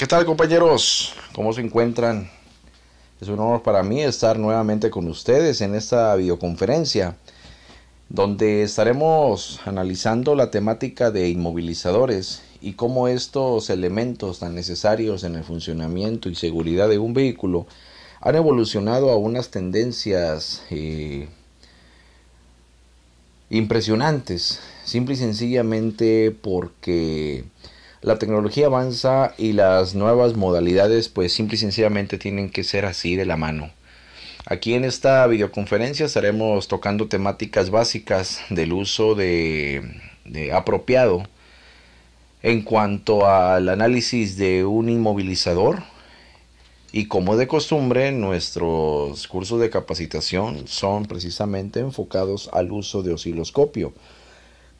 ¿Qué tal compañeros? ¿Cómo se encuentran? Es un honor para mí estar nuevamente con ustedes en esta videoconferencia donde estaremos analizando la temática de inmovilizadores y cómo estos elementos tan necesarios en el funcionamiento y seguridad de un vehículo han evolucionado a unas tendencias eh, impresionantes, simple y sencillamente porque la tecnología avanza y las nuevas modalidades pues simple y sencillamente tienen que ser así de la mano. Aquí en esta videoconferencia estaremos tocando temáticas básicas del uso de, apropiado en cuanto al análisis de un inmovilizador y como de costumbre nuestros cursos de capacitación son precisamente enfocados al uso de osciloscopio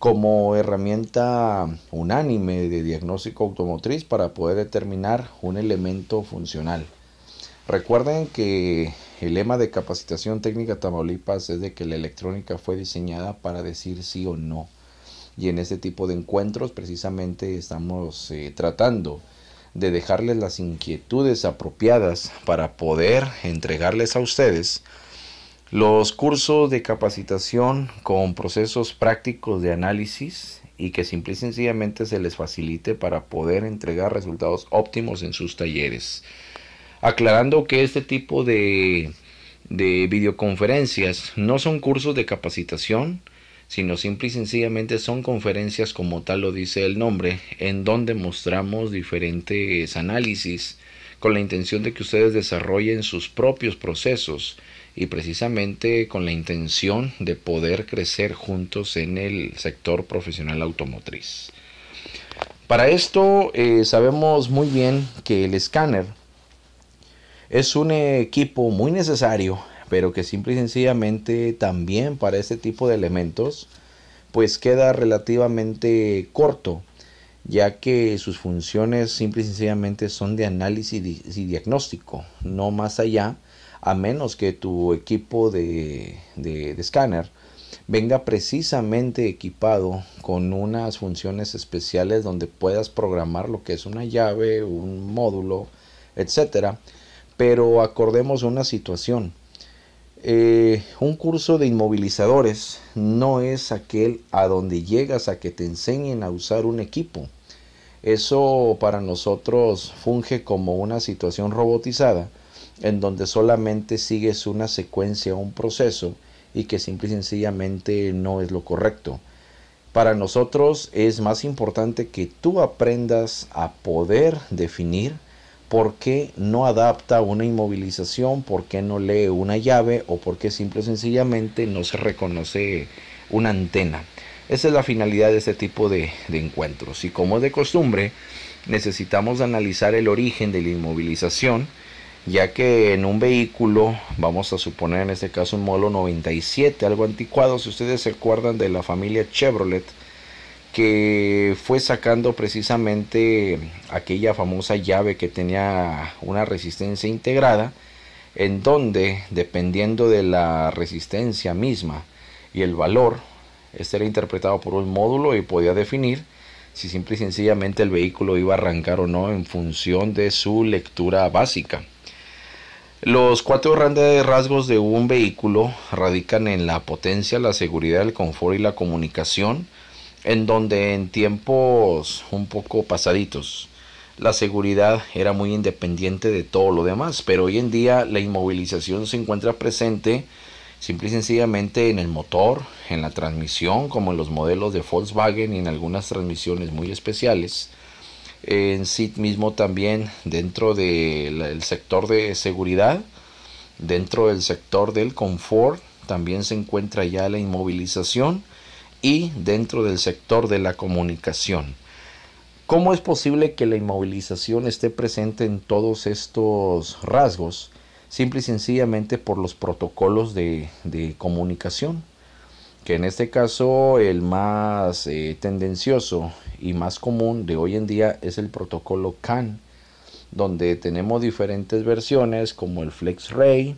como herramienta unánime de diagnóstico automotriz para poder determinar un elemento funcional. Recuerden que el lema de capacitación técnica Tamaulipas es de que la electrónica fue diseñada para decir sí o no. Y en este tipo de encuentros precisamente estamos eh, tratando de dejarles las inquietudes apropiadas para poder entregarles a ustedes los cursos de capacitación con procesos prácticos de análisis y que simple y sencillamente se les facilite para poder entregar resultados óptimos en sus talleres. Aclarando que este tipo de, videoconferencias no son cursos de capacitación, sino simple y sencillamente son conferencias como tal lo dice el nombre, en donde mostramos diferentes análisis con la intención de que ustedes desarrollen sus propios procesos y precisamente con la intención de poder crecer juntos en el sector profesional automotriz. Para esto eh, sabemos muy bien que el escáner es un equipo muy necesario, pero que simple y sencillamente también para este tipo de elementos pues queda relativamente corto, ya que sus funciones simple y sencillamente son de análisis y diagnóstico, no más allá a menos que tu equipo de, escáner venga precisamente equipado con unas funciones especiales donde puedas programar lo que es una llave, un módulo, etc. Pero acordemos una situación. Eh, un curso de inmovilizadores no es aquel a donde llegas a que te enseñen a usar un equipo. Eso para nosotros funge como una situación robotizada en donde solamente sigues una secuencia, o un proceso, y que simple y sencillamente no es lo correcto. Para nosotros es más importante que tú aprendas a poder definir por qué no adapta una inmovilización, por qué no lee una llave o por qué simple y sencillamente no se reconoce una antena. Esa es la finalidad de este tipo de, encuentros. Y como de costumbre, necesitamos analizar el origen de la inmovilización, ya que en un vehículo, vamos a suponer en este caso un módulo 97, algo anticuado, si ustedes se acuerdan de la familia Chevrolet, que fue sacando precisamente aquella famosa llave que tenía una resistencia integrada, en donde dependiendo de la resistencia misma y el valor, este era interpretado por un módulo y podía definir si simple y sencillamente el vehículo iba a arrancar o no en función de su lectura básica. Los cuatro grandes rasgos de un vehículo radican en la potencia, la seguridad, el confort y la comunicación, en donde en tiempos un poco pasaditos la seguridad era muy independiente de todo lo demás, pero hoy en día la inmovilización se encuentra presente simple y sencillamente en el motor, en la transmisión, como en los modelos de Volkswagen y en algunas transmisiones muy especiales, en sí mismo también dentro del sector de seguridad, dentro del sector del confort, también se encuentra ya la inmovilización y dentro del sector de la comunicación. ¿Cómo es posible que la inmovilización esté presente en todos estos rasgos? Simple y sencillamente por los protocolos de comunicación que en este caso el más eh, tendencioso y más común de hoy en día es el protocolo CAN, donde tenemos diferentes versiones como el FlexRay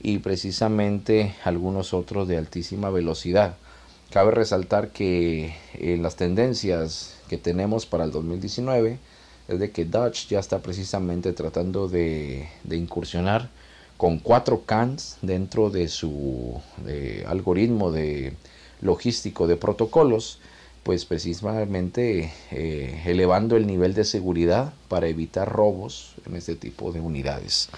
y precisamente algunos otros de altísima velocidad. Cabe resaltar que eh, las tendencias que tenemos para el 2019 es de que Dutch ya está precisamente tratando de incursionar con cuatro CANs dentro de su algoritmo de logístico de protocolos, pues precisamente eh, elevando el nivel de seguridad para evitar robos en este tipo de unidades.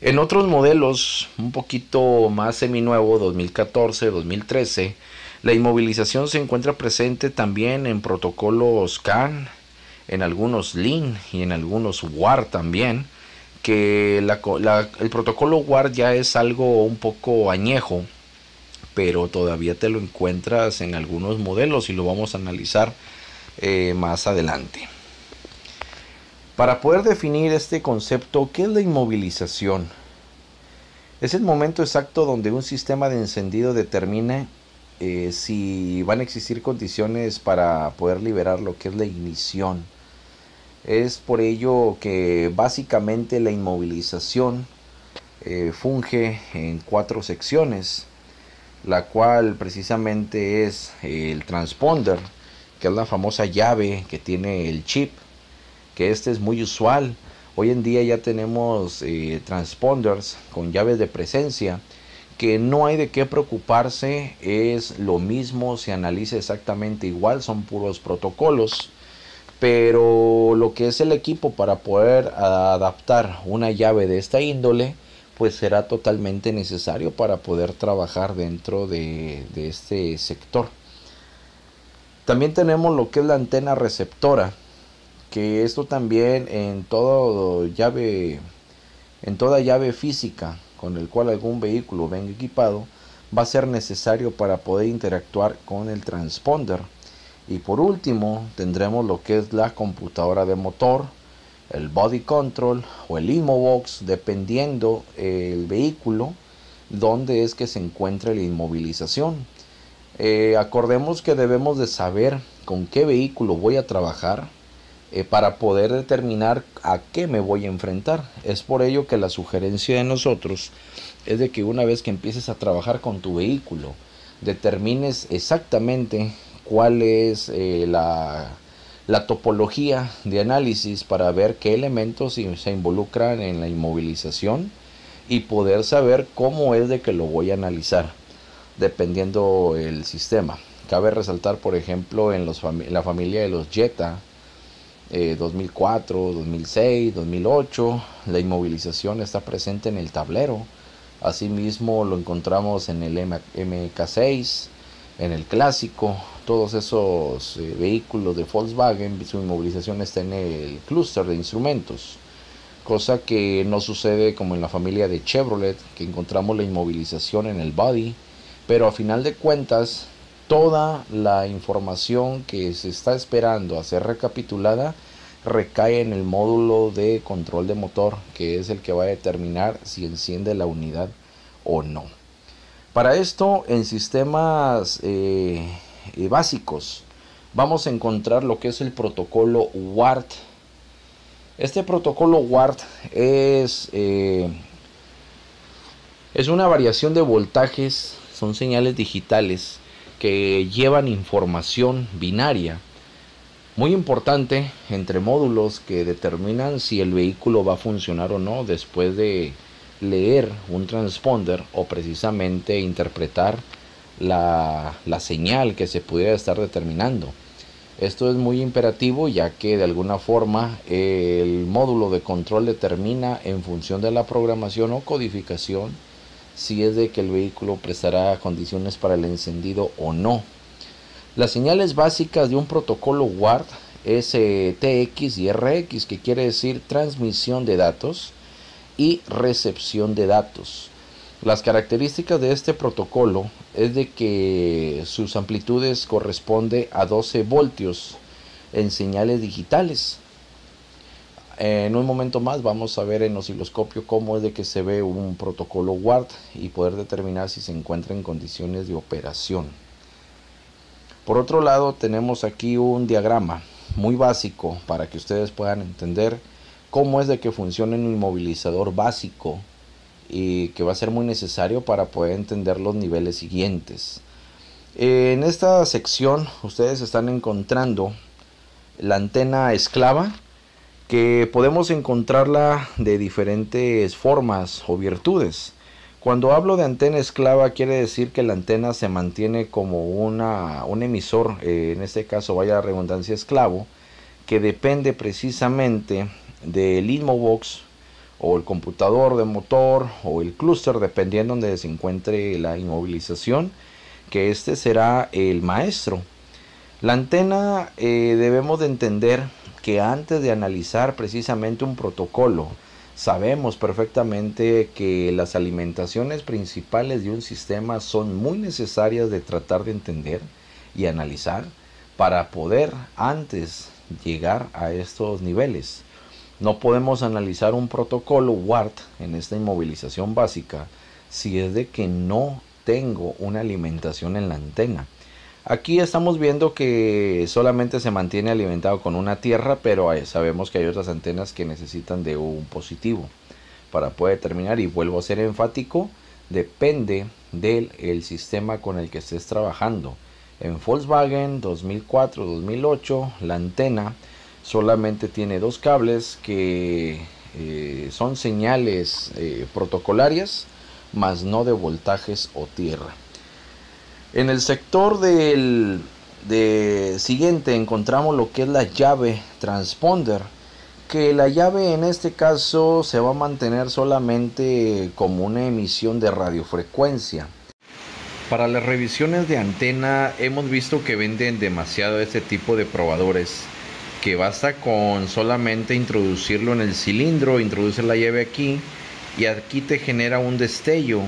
En otros modelos un poquito más seminuevo, 2014-2013, la inmovilización se encuentra presente también en protocolos CAN, en algunos LIN y en algunos WAR también que el protocolo WAR ya es algo un poco añejo, pero todavía te lo encuentras en algunos modelos y lo vamos a analizar eh, más adelante. Para poder definir este concepto, ¿qué es la inmovilización? Es el momento exacto donde un sistema de encendido determina eh, si van a existir condiciones para poder liberar lo que es la ignición es por ello que básicamente la inmovilización eh, funge en cuatro secciones, la cual precisamente es eh, el transponder, que es la famosa llave que tiene el chip, que este es muy usual. Hoy en día ya tenemos eh, transponders con llaves de presencia, que no hay de qué preocuparse, es lo mismo, se analiza exactamente igual, son puros protocolos. Pero lo que es el equipo para poder adaptar una llave de esta índole, pues será totalmente necesario para poder trabajar dentro de, este sector. También tenemos lo que es la antena receptora, que esto también en llave en toda llave física con el cual algún vehículo venga equipado va a ser necesario para poder interactuar con el transponder y por último tendremos lo que es la computadora de motor, el body control o el IMOBOX dependiendo el vehículo donde es que se encuentra la inmovilización. Eh, acordemos que debemos de saber con qué vehículo voy a trabajar eh, para poder determinar a qué me voy a enfrentar. Es por ello que la sugerencia de nosotros es de que una vez que empieces a trabajar con tu vehículo, determines exactamente cuál es eh, la, topología de análisis para ver qué elementos se involucran en la inmovilización y poder saber cómo es de que lo voy a analizar dependiendo el sistema. Cabe resaltar, por ejemplo, en la familia de los Jetta, 2004, 2006, 2008, la inmovilización está presente en el tablero. Asimismo lo encontramos en el MK6, en el clásico, todos esos eh, vehículos de Volkswagen, su inmovilización está en el clúster de instrumentos, cosa que no sucede como en la familia de Chevrolet, que encontramos la inmovilización en el body, pero a final de cuentas, toda la información que se está esperando a ser recapitulada recae en el módulo de control de motor, que es el que va a determinar si enciende la unidad o no. Para esto, en sistemas eh, eh, básicos, vamos a encontrar lo que es el protocolo WART. Este protocolo WART es, eh, es una variación de voltajes, son señales digitales que llevan información binaria muy importante entre módulos que determinan si el vehículo va a funcionar o no después de leer un transponder o precisamente interpretar la, señal que se pudiera estar determinando. Esto es muy imperativo ya que de alguna forma el módulo de control determina en función de la programación o codificación si es de que el vehículo prestará condiciones para el encendido o no. Las señales básicas de un protocolo WART es TX y RX que quiere decir transmisión de datos y recepción de datos. Las características de este protocolo es de que sus amplitudes corresponde a 12 voltios en señales digitales. En un momento más vamos a ver en osciloscopio cómo es de que se ve un protocolo WART y poder determinar si se encuentra en condiciones de operación. Por otro lado tenemos aquí un diagrama muy básico para que ustedes puedan entender cómo es de que funciona un inmovilizador básico y que va a ser muy necesario para poder entender los niveles siguientes. Eh, en esta sección ustedes están encontrando la antena esclava que podemos encontrarla de diferentes formas o virtudes. Cuando hablo de antena esclava quiere decir que la antena se mantiene como una, un emisor, eh, en este caso vaya la redundancia esclavo, que depende precisamente del Inmobox o el computador de motor o el clúster, dependiendo donde se encuentre la inmovilización, que este será el maestro. La antena eh, debemos de entender que antes de analizar precisamente un protocolo, sabemos perfectamente que las alimentaciones principales de un sistema son muy necesarias de tratar de entender y analizar para poder antes llegar a estos niveles. No podemos analizar un protocolo WART en esta inmovilización básica si es de que no tengo una alimentación en la antena. Aquí estamos viendo que solamente se mantiene alimentado con una tierra, pero sabemos que hay otras antenas que necesitan de un positivo. Para poder terminar, y vuelvo a ser enfático, depende del sistema con el que estés trabajando. En Volkswagen 2004-2008, la antena solamente tiene dos cables que eh, son señales eh, protocolarias, más no de voltajes o tierra. En el sector del siguiente encontramos lo que es la llave transponder, que la llave en este caso se va a mantener solamente como una emisión de radiofrecuencia. Para las revisiones de antena hemos visto que venden demasiado este tipo de probadores que basta con solamente introducirlo en el cilindro, introduce la llave aquí y aquí te genera un destello.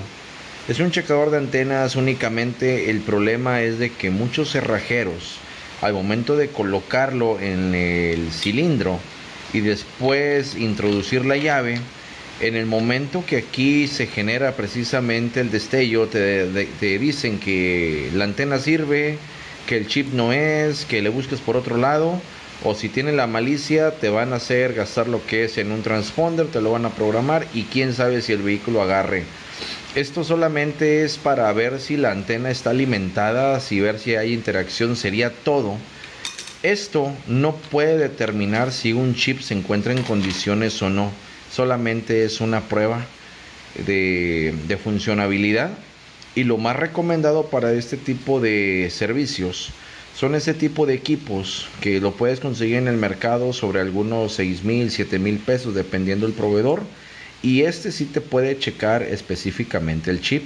Es un checador de antenas únicamente, el problema es de que muchos cerrajeros al momento de colocarlo en el cilindro y después introducir la llave, en el momento que aquí se genera precisamente el destello, te, te, dicen que la antena sirve, que el chip no es, que le busques por otro lado o si tienen la malicia te van a hacer gastar lo que es en un transponder, te lo van a programar y quién sabe si el vehículo agarre. Esto solamente es para ver si la antena está alimentada, si ver si hay interacción, sería todo. Esto no puede determinar si un chip se encuentra en condiciones o no. Solamente es una prueba de, de funcionabilidad. Y lo más recomendado para este tipo de servicios son ese tipo de equipos que lo puedes conseguir en el mercado sobre algunos 6 mil, 7 mil pesos dependiendo del proveedor. Y este sí te puede checar específicamente el chip,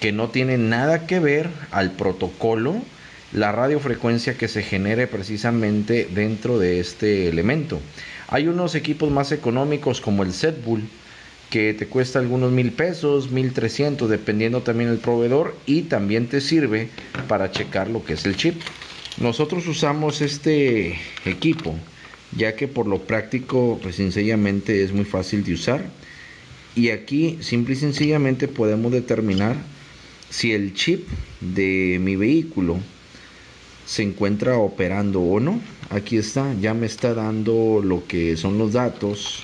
que no tiene nada que ver al protocolo, la radiofrecuencia que se genere precisamente dentro de este elemento. Hay unos equipos más económicos como el Setbull, que te cuesta algunos mil pesos, mil trescientos, dependiendo también el proveedor, y también te sirve para checar lo que es el chip. Nosotros usamos este equipo ya que por lo práctico pues sencillamente es muy fácil de usar y aquí simple y sencillamente podemos determinar si el chip de mi vehículo se encuentra operando o no aquí está ya me está dando lo que son los datos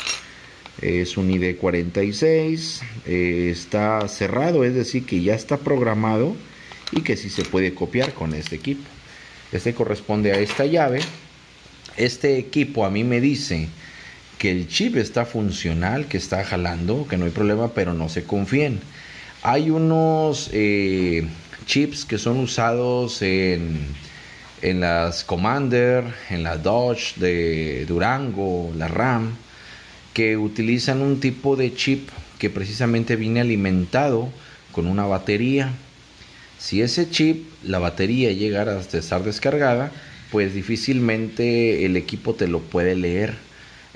es un id 46 eh, está cerrado es decir que ya está programado y que sí se puede copiar con este equipo este corresponde a esta llave. Este equipo a mí me dice que el chip está funcional, que está jalando, que no hay problema, pero no se confíen. Hay unos eh, chips que son usados en, en las Commander, en la Dodge de Durango, la Ram, que utilizan un tipo de chip que precisamente viene alimentado con una batería. Si ese chip, la batería llegara a estar descargada, pues difícilmente el equipo te lo puede leer.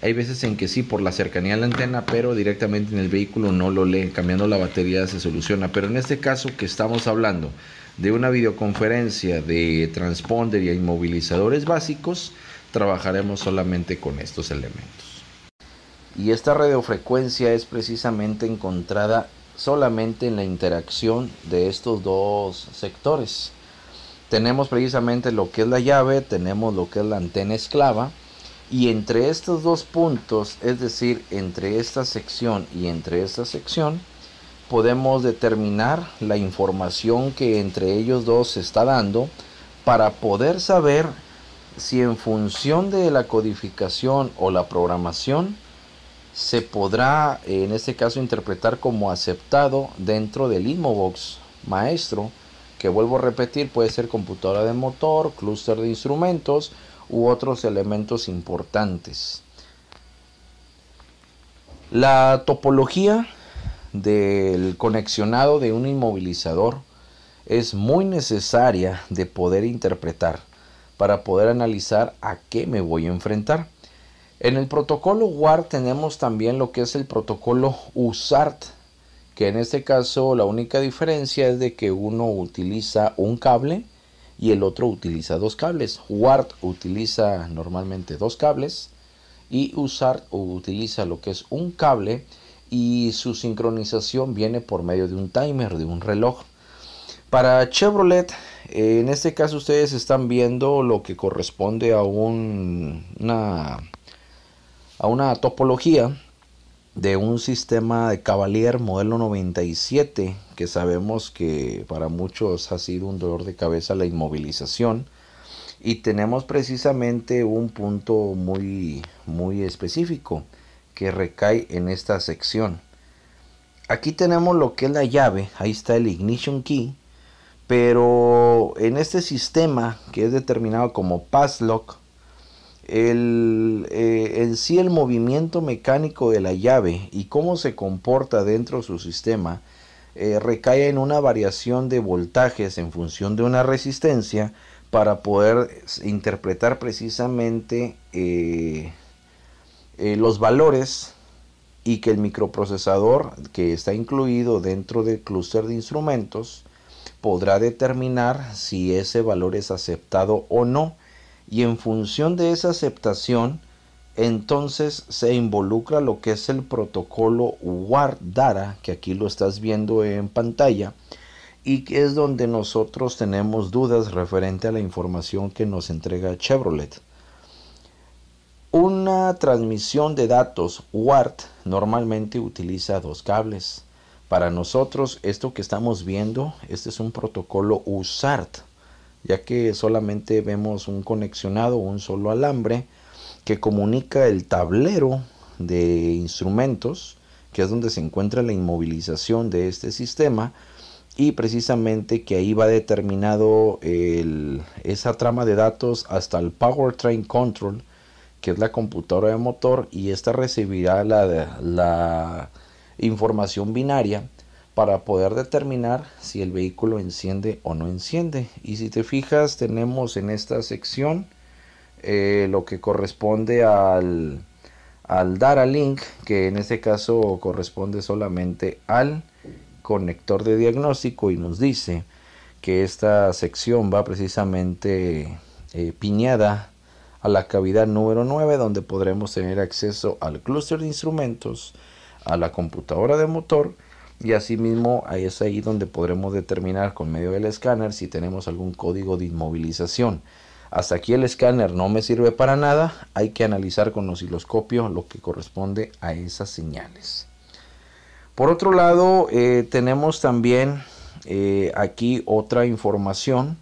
Hay veces en que sí, por la cercanía a la antena, pero directamente en el vehículo no lo lee. Cambiando la batería se soluciona. Pero en este caso que estamos hablando de una videoconferencia de transponder y inmovilizadores básicos, trabajaremos solamente con estos elementos. Y esta radiofrecuencia es precisamente encontrada solamente en la interacción de estos dos sectores. Tenemos precisamente lo que es la llave, tenemos lo que es la antena esclava, y entre estos dos puntos, es decir, entre esta sección y entre esta sección, podemos determinar la información que entre ellos dos se está dando para poder saber si en función de la codificación o la programación se podrá eh, en este caso interpretar como aceptado dentro del Inmobox maestro, que vuelvo a repetir puede ser computadora de motor, clúster de instrumentos u otros elementos importantes. La topología del conexionado de un inmovilizador es muy necesaria de poder interpretar para poder analizar a qué me voy a enfrentar. En el protocolo WART tenemos también lo que es el protocolo USART, que en este caso la única diferencia es de que uno utiliza un cable y el otro utiliza dos cables. WART utiliza normalmente dos cables y USART utiliza lo que es un cable y su sincronización viene por medio de un timer, de un reloj. Para Chevrolet, eh, en este caso ustedes están viendo lo que corresponde a un, una a una topología de un sistema de Cavalier modelo 97 que sabemos que para muchos ha sido un dolor de cabeza la inmovilización y tenemos precisamente un punto muy muy específico que recae en esta sección aquí tenemos lo que es la llave ahí está el ignition key pero en este sistema que es determinado como passlock eh, en sí el movimiento mecánico de la llave y cómo se comporta dentro de su sistema eh, recae en una variación de voltajes en función de una resistencia para poder interpretar precisamente eh, los valores y que el microprocesador que está incluido dentro del clúster de instrumentos podrá determinar si ese valor es aceptado o no y en función de esa aceptación, entonces se involucra lo que es el protocolo DATA, que aquí lo estás viendo en pantalla, y que es donde nosotros tenemos dudas referente a la información que nos entrega Chevrolet. Una transmisión de datos WART normalmente utiliza dos cables. Para nosotros, esto que estamos viendo, este es un protocolo USART ya que solamente vemos un conexionado, un solo alambre que comunica el tablero de instrumentos, que es donde se encuentra la inmovilización de este sistema, y precisamente que ahí va determinado esa trama de datos hasta el Powertrain Control, que es la computadora de motor, y esta recibirá la información binaria para poder determinar si el vehículo enciende o no enciende. Y si te fijas, tenemos en esta sección eh, lo que corresponde al, al data link, que en este caso corresponde solamente al conector de diagnóstico y nos dice que esta sección va precisamente eh, piñada a la cavidad número 9 donde podremos tener acceso al clúster de instrumentos, a la computadora de motor, y asimismo, es ahí donde podremos determinar con medio del escáner si tenemos algún código de inmovilización. Hasta aquí el escáner no me sirve para nada, hay que analizar con osciloscopio lo que corresponde a esas señales. Por otro lado, eh, tenemos también eh, aquí otra información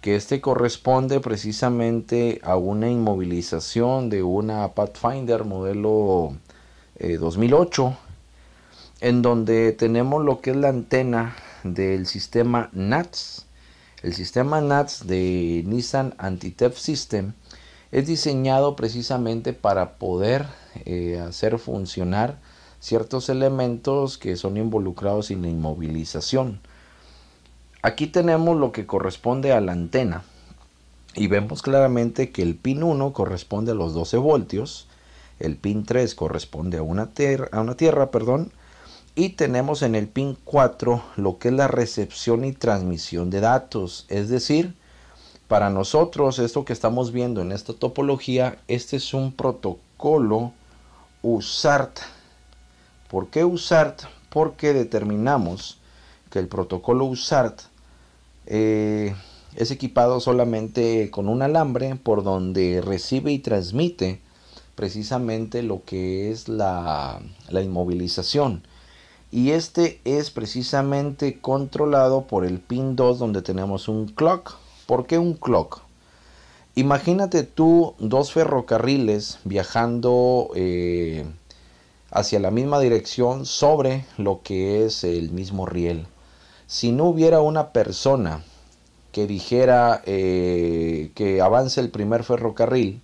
que este corresponde precisamente a una inmovilización de una Pathfinder modelo 2008 eh, en donde tenemos lo que es la antena del sistema NATS. El sistema NATS de Nissan anti Anti-Theft System es diseñado precisamente para poder eh, hacer funcionar ciertos elementos que son involucrados en la inmovilización. Aquí tenemos lo que corresponde a la antena y vemos claramente que el pin 1 corresponde a los 12 voltios, el pin 3 corresponde a una, a una tierra, perdón, y tenemos en el pin 4 lo que es la recepción y transmisión de datos. Es decir, para nosotros esto que estamos viendo en esta topología, este es un protocolo USART. ¿Por qué USART? Porque determinamos que el protocolo USART eh, es equipado solamente con un alambre por donde recibe y transmite precisamente lo que es la, la inmovilización y este es precisamente controlado por el pin 2 donde tenemos un clock. ¿Por qué un clock? Imagínate tú dos ferrocarriles viajando eh, hacia la misma dirección sobre lo que es el mismo riel. Si no hubiera una persona que dijera eh, que avance el primer ferrocarril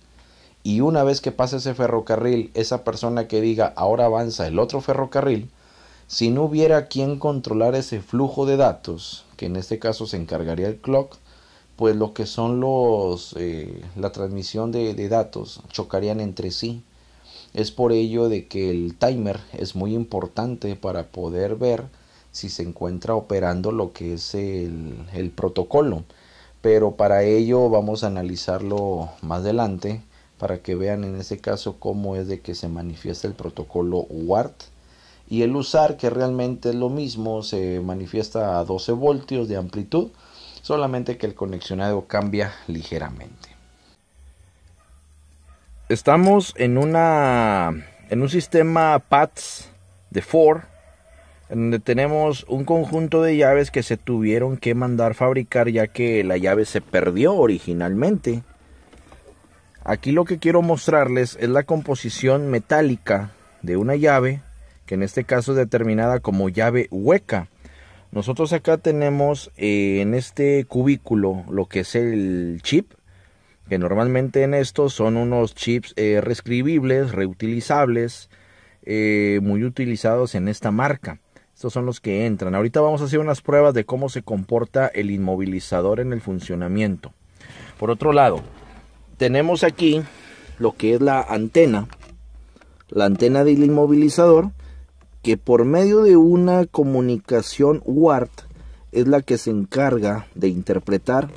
y una vez que pase ese ferrocarril, esa persona que diga ahora avanza el otro ferrocarril, si no hubiera quien controlar ese flujo de datos, que en este caso se encargaría el clock, pues lo que son los eh, la transmisión de, datos chocarían entre sí. Es por ello de que el timer es muy importante para poder ver si se encuentra operando lo que es el, el protocolo. Pero para ello vamos a analizarlo más adelante para que vean en este caso cómo es de que se manifiesta el protocolo WART y el USAR, que realmente es lo mismo, se manifiesta a 12 voltios de amplitud, solamente que el conexionado cambia ligeramente. Estamos en una en un sistema PATS de Ford en donde tenemos un conjunto de llaves que se tuvieron que mandar fabricar ya que la llave se perdió originalmente. Aquí lo que quiero mostrarles es la composición metálica de una llave que en este caso es determinada como llave hueca. Nosotros acá tenemos eh, en este cubículo lo que es el chip, que normalmente en estos son unos chips eh, reescribibles, reutilizables, eh, muy utilizados en esta marca. Estos son los que entran. Ahorita vamos a hacer unas pruebas de cómo se comporta el inmovilizador en el funcionamiento. Por otro lado, tenemos aquí lo que es la antena, la antena del inmovilizador que por medio de una comunicación UART es la que se encarga de interpretar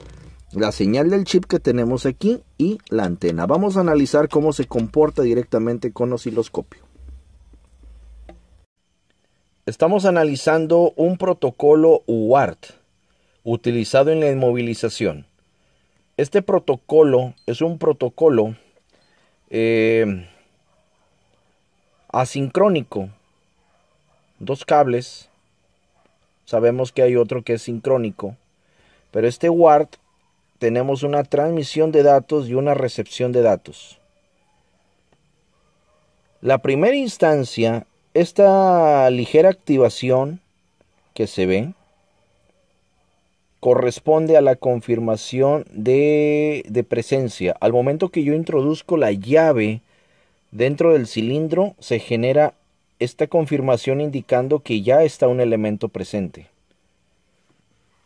la señal del chip que tenemos aquí y la antena. Vamos a analizar cómo se comporta directamente con osciloscopio. Estamos analizando un protocolo UART utilizado en la inmovilización. Este protocolo es un protocolo eh, asincrónico dos cables. Sabemos que hay otro que es sincrónico. Pero este WART tenemos una transmisión de datos y una recepción de datos. La primera instancia, esta ligera activación que se ve, corresponde a la confirmación de, de, presencia. Al momento que yo introduzco la llave dentro del cilindro, se genera esta confirmación indicando que ya está un elemento presente.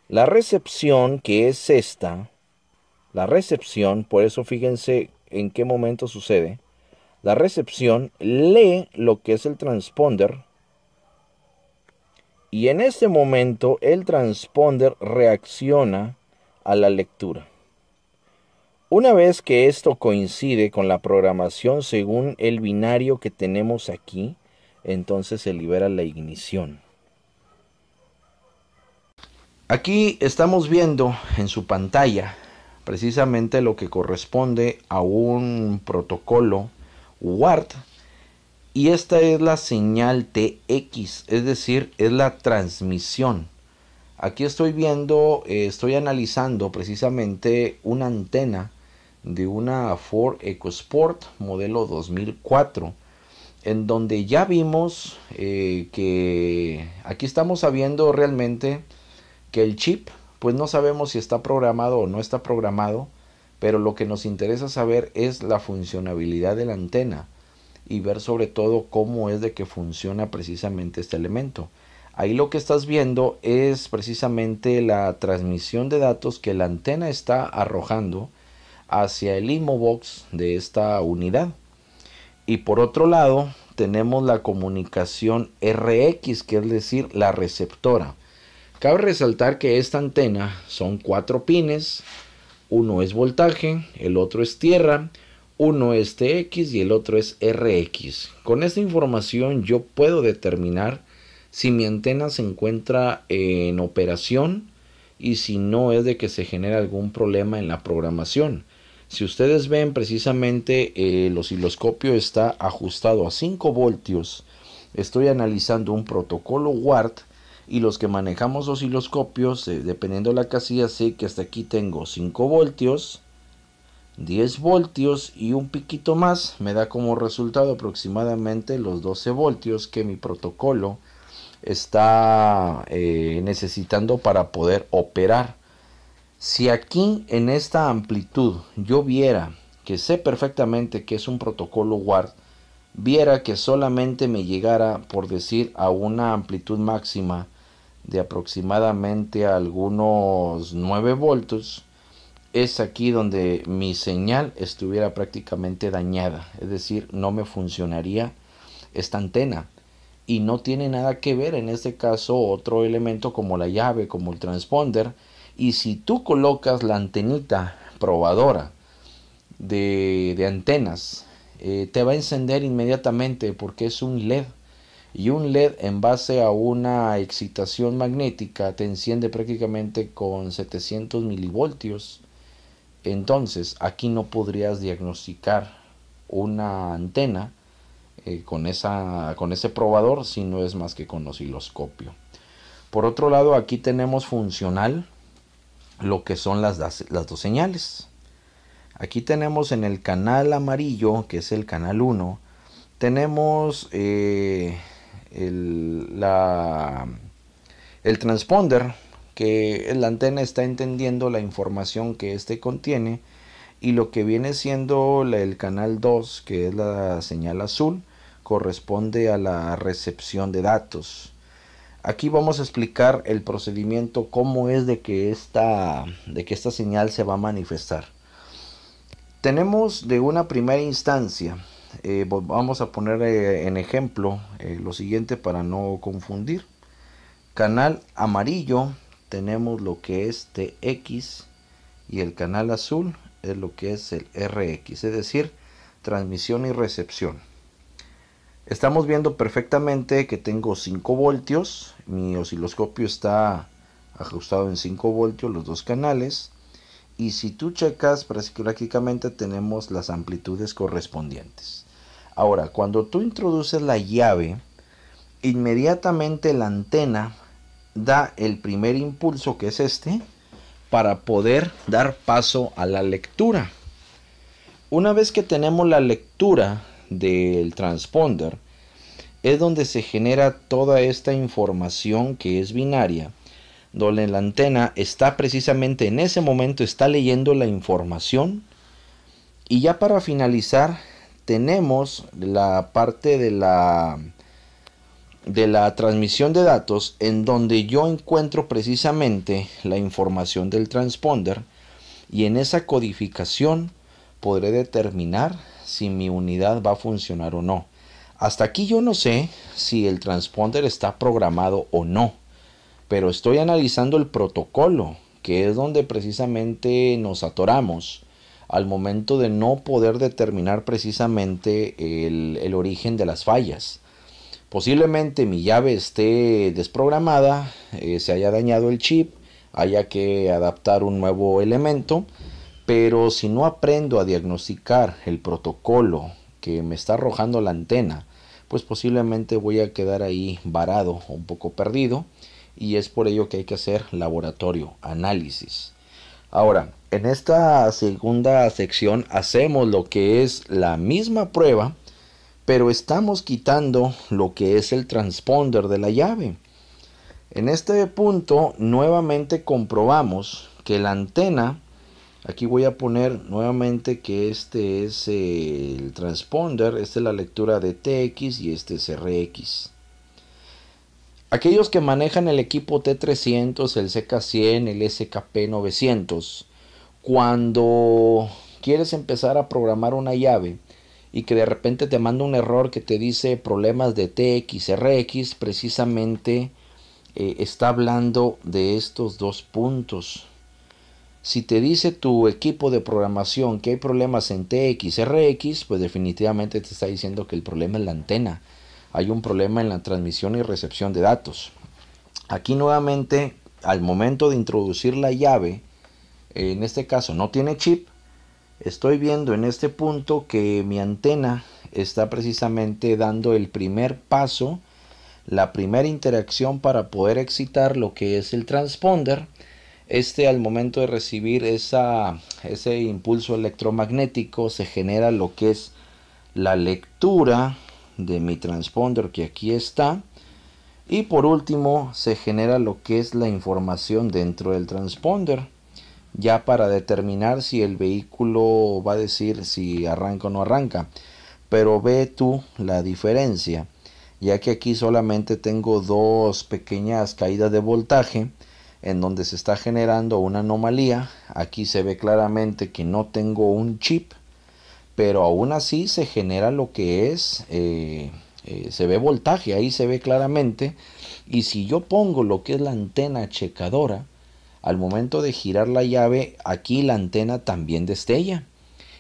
La recepción, que es esta, la recepción, por eso fíjense en qué momento sucede, la recepción lee lo que es el transponder y en ese momento el transponder reacciona a la lectura. Una vez que esto coincide con la programación según el binario que tenemos aquí, entonces se libera la ignición. Aquí estamos viendo en su pantalla precisamente lo que corresponde a un protocolo WART. y esta es la señal TX, es decir, es la transmisión. Aquí estoy viendo, eh, estoy analizando precisamente una antena de una Ford EcoSport modelo 2004 en donde ya vimos eh, que aquí estamos sabiendo realmente que el chip, pues no sabemos si está programado o no está programado, pero lo que nos interesa saber es la funcionabilidad de la antena y ver sobre todo cómo es de que funciona precisamente este elemento. Ahí lo que estás viendo es precisamente la transmisión de datos que la antena está arrojando hacia el IMOBOX de esta unidad. Y por otro lado, tenemos la comunicación RX, que es decir, la receptora. Cabe resaltar que esta antena son cuatro pines, uno es voltaje, el otro es tierra, uno es TX y el otro es RX. Con esta información yo puedo determinar si mi antena se encuentra en operación y si no es de que se genera algún problema en la programación. Si ustedes ven precisamente eh, el osciloscopio está ajustado a 5 voltios. Estoy analizando un protocolo WART y los que manejamos osciloscopios, eh, dependiendo de la casilla, sé que hasta aquí tengo 5 voltios, 10 voltios y un piquito más. Me da como resultado aproximadamente los 12 voltios que mi protocolo está eh, necesitando para poder operar. Si aquí en esta amplitud yo viera que sé perfectamente que es un protocolo WARD, viera que solamente me llegara, por decir, a una amplitud máxima de aproximadamente algunos 9 voltios, es aquí donde mi señal estuviera prácticamente dañada, es decir, no me funcionaría esta antena. Y no tiene nada que ver en este caso otro elemento como la llave, como el transponder, y si tú colocas la antenita probadora de, antenas, eh, te va a encender inmediatamente porque es un LED. Y un LED en base a una excitación magnética te enciende prácticamente con 700 milivoltios. Entonces aquí no podrías diagnosticar una antena eh, con, esa, con ese probador si no es más que con osciloscopio. Por otro lado, aquí tenemos funcional lo que son las, las dos señales. Aquí tenemos en el canal amarillo, que es el canal 1, tenemos eh, el, la, el transponder, que la antena está entendiendo la información que éste contiene y lo que viene siendo el canal 2, que es la señal azul, corresponde a la recepción de datos. Aquí vamos a explicar el procedimiento, cómo es de que esta, de que esta señal se va a manifestar. Tenemos de una primera instancia, eh, vamos a poner eh, en ejemplo eh, lo siguiente para no confundir. Canal amarillo tenemos lo que es TX y el canal azul es lo que es el RX, es decir, transmisión y recepción. Estamos viendo perfectamente que tengo 5 voltios mi osciloscopio está ajustado en 5 voltios los dos canales y si tú checas prácticamente tenemos las amplitudes correspondientes. Ahora, cuando tú introduces la llave, inmediatamente la antena da el primer impulso que es este para poder dar paso a la lectura. Una vez que tenemos la lectura del transponder, es donde se genera toda esta información que es binaria, donde la antena está precisamente en ese momento, está leyendo la información. Y ya para finalizar, tenemos la parte de la de la transmisión de datos en donde yo encuentro precisamente la información del transponder y en esa codificación podré determinar si mi unidad va a funcionar o no. Hasta aquí yo no sé si el transponder está programado o no, pero estoy analizando el protocolo, que es donde precisamente nos atoramos al momento de no poder determinar precisamente el, origen de las fallas. Posiblemente mi llave esté desprogramada, eh, se haya dañado el chip, haya que adaptar un nuevo elemento, pero si no aprendo a diagnosticar el protocolo que me está arrojando la antena pues posiblemente voy a quedar ahí varado o un poco perdido y es por ello que hay que hacer laboratorio, análisis. Ahora, en esta segunda sección hacemos lo que es la misma prueba, pero estamos quitando lo que es el transponder de la llave. En este punto nuevamente comprobamos que la antena Aquí voy a poner nuevamente que este es el transponder, esta es la lectura de TX y este es RX. Aquellos que manejan el equipo T300, el CK100, el SKP900, cuando quieres empezar a programar una llave y que de repente te manda un error que te dice problemas de TX, RX, precisamente eh, está hablando de estos dos puntos. Si te dice tu equipo de programación que hay problemas en TXRX pues definitivamente te está diciendo que el problema es la antena. Hay un problema en la transmisión y recepción de datos. Aquí nuevamente, al momento de introducir la llave, en este caso no tiene chip, estoy viendo en este punto que mi antena está precisamente dando el primer paso, la primera interacción para poder excitar lo que es el transponder este al momento de recibir ese impulso electromagnético se genera lo que es la lectura de mi transponder que aquí está. Y por último se genera lo que es la información dentro del transponder. Ya para determinar si el vehículo va a decir si arranca o no arranca. Pero ve tú la diferencia. Ya que aquí solamente tengo dos pequeñas caídas de voltaje en donde se está generando una anomalía. Aquí se ve claramente que no tengo un chip, pero aún así se genera lo que es, eh, eh, se ve voltaje, ahí se ve claramente. Y si yo pongo lo que es la antena checadora, al momento de girar la llave, aquí la antena también destella.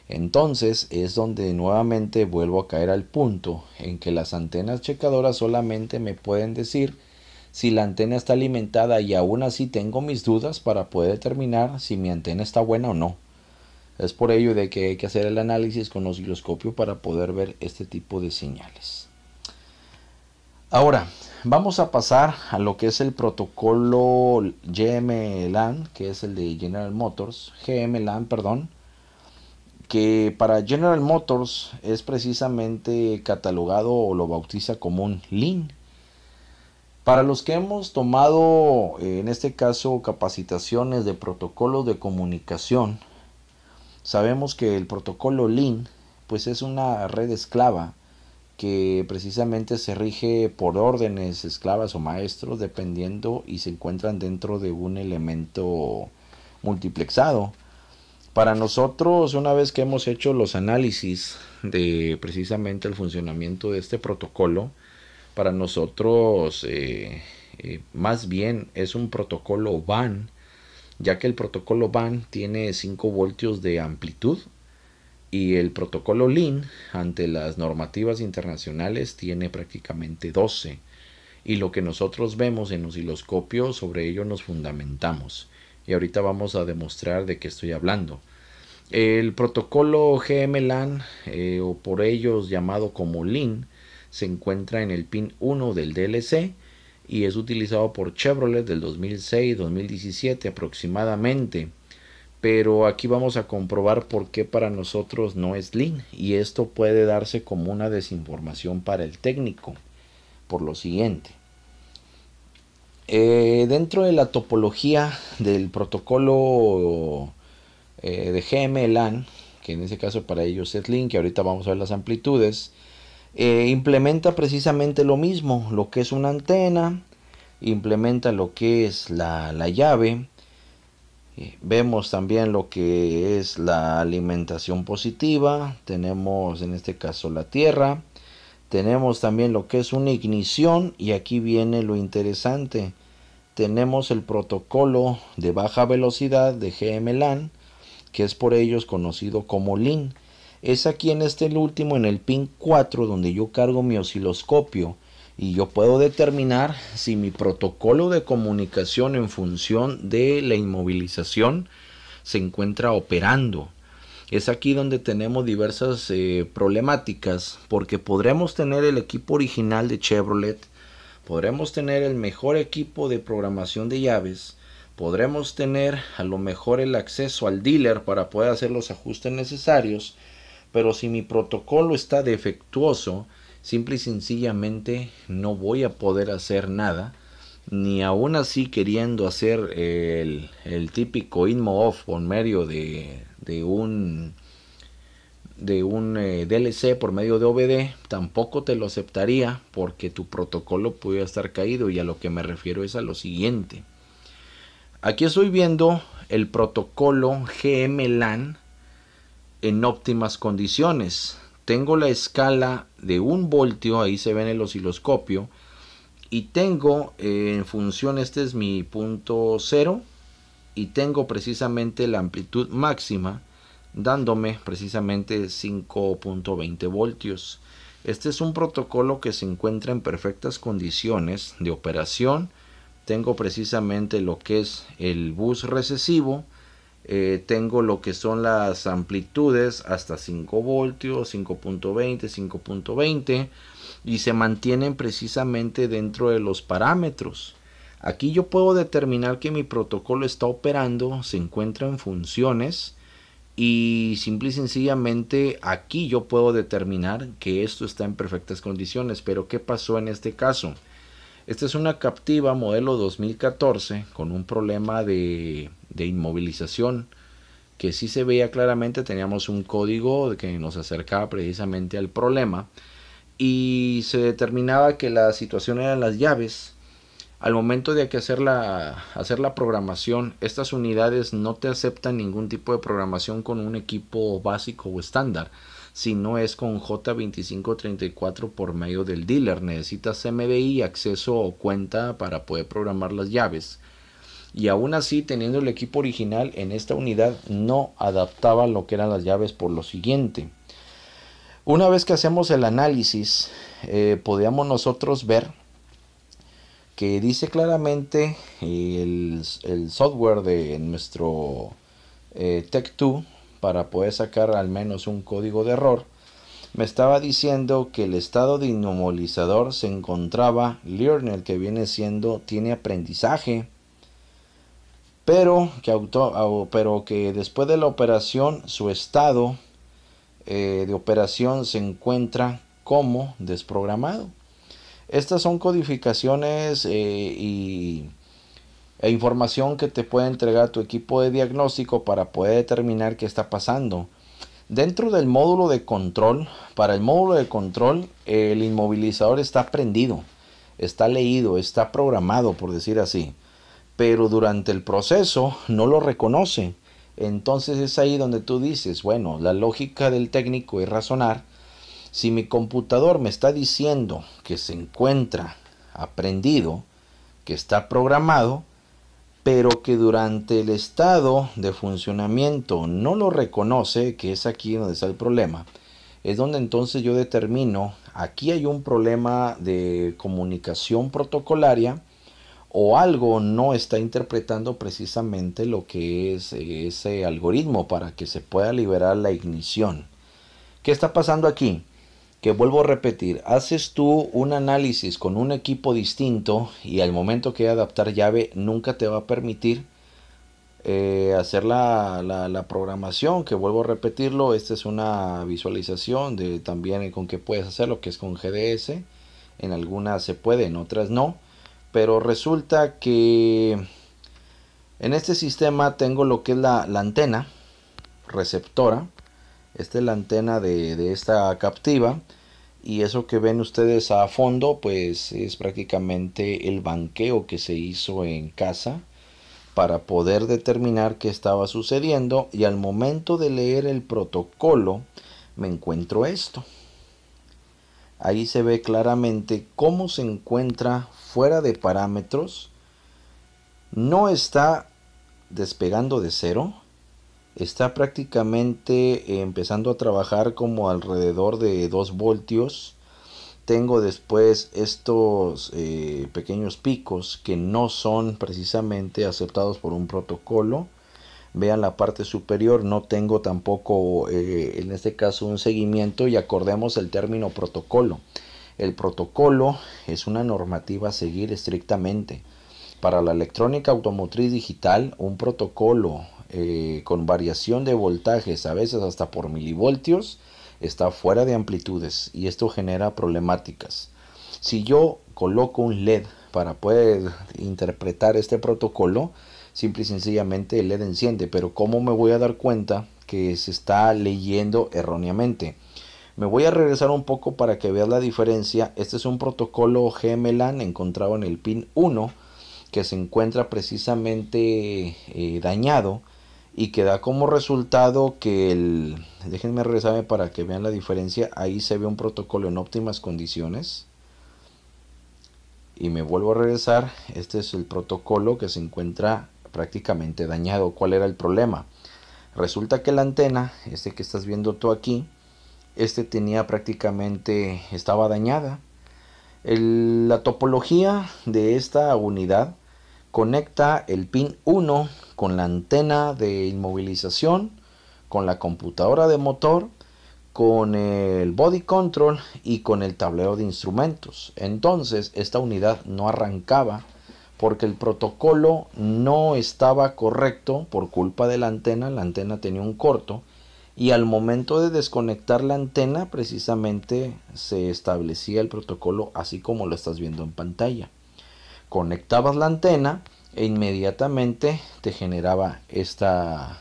Entonces es donde nuevamente vuelvo a caer al punto en que las antenas checadoras solamente me pueden decir si la antena está alimentada y aún así tengo mis dudas para poder determinar si mi antena está buena o no. Es por ello de que hay que hacer el análisis con osciloscopio para poder ver este tipo de señales. Ahora, vamos a pasar a lo que es el protocolo GMLAN, que es el de General Motors, GMLAN, perdón, que para General Motors es precisamente catalogado o lo bautiza como un LIN, para los que hemos tomado, eh, en este caso, capacitaciones de protocolos de comunicación, sabemos que el protocolo LIN, pues es una red esclava que precisamente se rige por órdenes esclavas o maestros, dependiendo y se encuentran dentro de un elemento multiplexado. Para nosotros, una vez que hemos hecho los análisis de precisamente el funcionamiento de este protocolo, para nosotros eh, eh, más bien es un protocolo VAN. ya que el protocolo VAN tiene 5 voltios de amplitud y el protocolo LIN ante las normativas internacionales tiene prácticamente 12 y lo que nosotros vemos en osciloscopio sobre ello nos fundamentamos y ahorita vamos a demostrar de qué estoy hablando. El protocolo GMLAN eh, o por ellos llamado como LIN se encuentra en el pin 1 del DLC y es utilizado por Chevrolet del 2006-2017 aproximadamente. Pero aquí vamos a comprobar por qué para nosotros no es Link y esto puede darse como una desinformación para el técnico por lo siguiente. Eh, dentro de la topología del protocolo eh, de GMLAN, que en ese caso para ellos es Link que ahorita vamos a ver las amplitudes, eh, implementa precisamente lo mismo, lo que es una antena, implementa lo que es la, la llave, eh, Vemos también lo que es la alimentación positiva, tenemos en este caso la tierra, tenemos también lo que es una ignición y aquí viene lo interesante, tenemos el protocolo de baja velocidad de GMLAN, que es por ellos conocido como LIN es aquí en este último, en el pin 4, donde yo cargo mi osciloscopio y yo puedo determinar si mi protocolo de comunicación en función de la inmovilización se encuentra operando. Es aquí donde tenemos diversas eh, problemáticas porque podremos tener el equipo original de Chevrolet, podremos tener el mejor equipo de programación de llaves, podremos tener a lo mejor el acceso al dealer para poder hacer los ajustes necesarios, pero si mi protocolo está defectuoso, simple y sencillamente no voy a poder hacer nada. Ni aún así queriendo hacer el, típico InMO off por medio de, de un de un eh, DLC por medio de OBD, tampoco te lo aceptaría porque tu protocolo puede estar caído y a lo que me refiero es a lo siguiente. Aquí estoy viendo el protocolo GMLAN en óptimas condiciones. Tengo la escala de un voltio, ahí se ve en el osciloscopio, y tengo eh, en función, este es mi punto cero, y tengo precisamente la amplitud máxima, dándome precisamente 5.20 voltios. Este es un protocolo que se encuentra en perfectas condiciones de operación. Tengo precisamente lo que es el bus recesivo eh, tengo lo que son las amplitudes hasta 5 voltios, 5.20, 5.20 y se mantienen precisamente dentro de los parámetros. Aquí yo puedo determinar que mi protocolo está operando, se encuentra en funciones y simple y sencillamente aquí yo puedo determinar que esto está en perfectas condiciones. Pero ¿qué pasó en este caso? Esta es una captiva modelo 2014 con un problema de de inmovilización, que sí se veía claramente, teníamos un código que nos acercaba precisamente al problema y se determinaba que la situación eran las llaves. Al momento de hacer la, hacer la programación, estas unidades no te aceptan ningún tipo de programación con un equipo básico o estándar, si no es con J2534 por medio del dealer. Necesitas MDI, acceso o cuenta para poder programar las llaves y aún así teniendo el equipo original en esta unidad no adaptaba lo que eran las llaves por lo siguiente. Una vez que hacemos el análisis, eh, podíamos nosotros ver que dice claramente el, software de nuestro eh, Tech2 para poder sacar al menos un código de error. Me estaba diciendo que el estado de inmovilizador se encontraba learner, que viene siendo tiene aprendizaje pero que, auto, pero que después de la operación su estado eh, de operación se encuentra como desprogramado. Estas son codificaciones eh, y, e información que te puede entregar tu equipo de diagnóstico para poder determinar qué está pasando. Dentro del módulo de control, para el módulo de control, el inmovilizador está prendido, está leído, está programado, por decir así pero durante el proceso no lo reconoce. Entonces es ahí donde tú dices, bueno, la lógica del técnico es razonar. Si mi computador me está diciendo que se encuentra aprendido, que está programado, pero que durante el estado de funcionamiento no lo reconoce, que es aquí donde está el problema, es donde entonces yo determino, aquí hay un problema de comunicación protocolaria, o algo no está interpretando precisamente lo que es eh, ese algoritmo para que se pueda liberar la ignición. ¿Qué está pasando aquí? Que vuelvo a repetir, haces tú un análisis con un equipo distinto y al momento que adaptar llave nunca te va a permitir eh, hacer la, la, programación, que vuelvo a repetirlo, esta es una visualización de también con qué puedes hacerlo, que es con GDS, en algunas se puede, en otras no pero resulta que en este sistema tengo lo que es la, antena receptora. Esta es la antena de, de, esta captiva. Y eso que ven ustedes a fondo, pues es prácticamente el banqueo que se hizo en casa para poder determinar qué estaba sucediendo. Y al momento de leer el protocolo, me encuentro esto. Ahí se ve claramente cómo se encuentra fuera de parámetros, no está despegando de cero, está prácticamente empezando a trabajar como alrededor de 2 voltios. Tengo después estos eh, pequeños picos que no son precisamente aceptados por un protocolo. Vean la parte superior, no tengo tampoco eh, en este caso un seguimiento y acordemos el término protocolo. El protocolo es una normativa a seguir estrictamente. Para la electrónica automotriz digital, un protocolo eh, con variación de voltajes, a veces hasta por milivoltios, está fuera de amplitudes y esto genera problemáticas. Si yo coloco un LED para poder interpretar este protocolo, simple y sencillamente el LED enciende, pero ¿cómo me voy a dar cuenta que se está leyendo erróneamente? Me voy a regresar un poco para que veas la diferencia. Este es un protocolo GMLAN encontrado en el pin 1 que se encuentra precisamente eh, dañado y que da como resultado que el déjenme regresarme para que vean la diferencia ahí se ve un protocolo en óptimas condiciones y me vuelvo a regresar este es el protocolo que se encuentra prácticamente dañado cuál era el problema resulta que la antena este que estás viendo tú aquí este tenía prácticamente, estaba dañada. la topología de esta unidad conecta el pin 1 con la antena de inmovilización, con la computadora de motor, con el body control y con el tablero de instrumentos. Entonces esta unidad no arrancaba porque el protocolo no estaba correcto por culpa de la antena. La antena tenía un corto y al momento de desconectar la antena precisamente se establecía el protocolo así como lo estás viendo en pantalla. Conectabas la antena e inmediatamente te generaba esta,